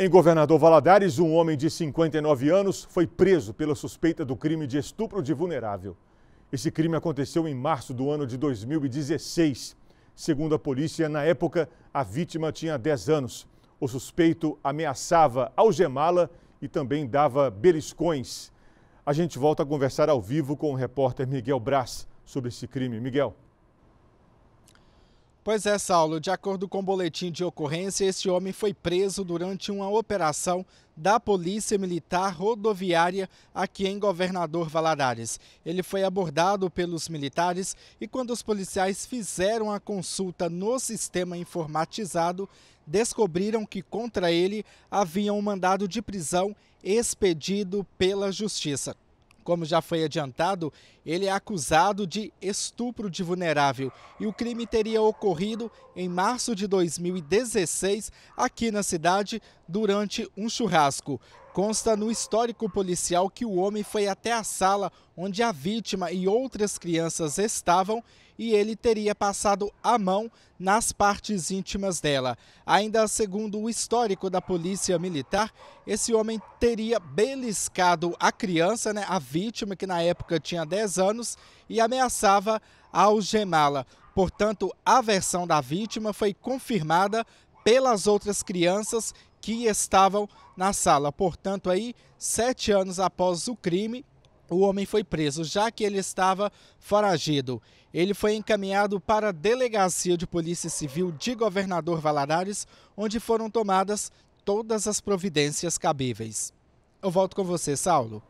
Em Governador Valadares, um homem de 59 anos foi preso pela suspeita do crime de estupro de vulnerável. Esse crime aconteceu em março do ano de 2016. Segundo a polícia, na época, a vítima tinha 10 anos. O suspeito ameaçava algemá-la e também dava beliscões. A gente volta a conversar ao vivo com o repórter Miguel Braz sobre esse crime. Miguel. Pois é, Saulo, de acordo com o boletim de ocorrência, esse homem foi preso durante uma operação da Polícia Militar Rodoviária aqui em Governador Valadares. Ele foi abordado pelos militares e, quando os policiais fizeram a consulta no sistema informatizado, descobriram que contra ele havia um mandado de prisão expedido pela Justiça. Como já foi adiantado, ele é acusado de estupro de vulnerável e o crime teria ocorrido em março de 2016 aqui na cidade durante um churrasco. Consta no histórico policial que o homem foi até a sala onde a vítima e outras crianças estavam e ele teria passado a mão nas partes íntimas dela. Ainda segundo o histórico da polícia militar, esse homem teria beliscado a criança, né, a vítima, que na época tinha 10 anos, e ameaçava algemá-la. Portanto, a versão da vítima foi confirmada pelas outras crianças que estavam na sala. Portanto, aí, sete anos após o crime, o homem foi preso, já que ele estava foragido. Ele foi encaminhado para a Delegacia de Polícia Civil de Governador Valadares, onde foram tomadas todas as providências cabíveis. Eu volto com você, Saulo.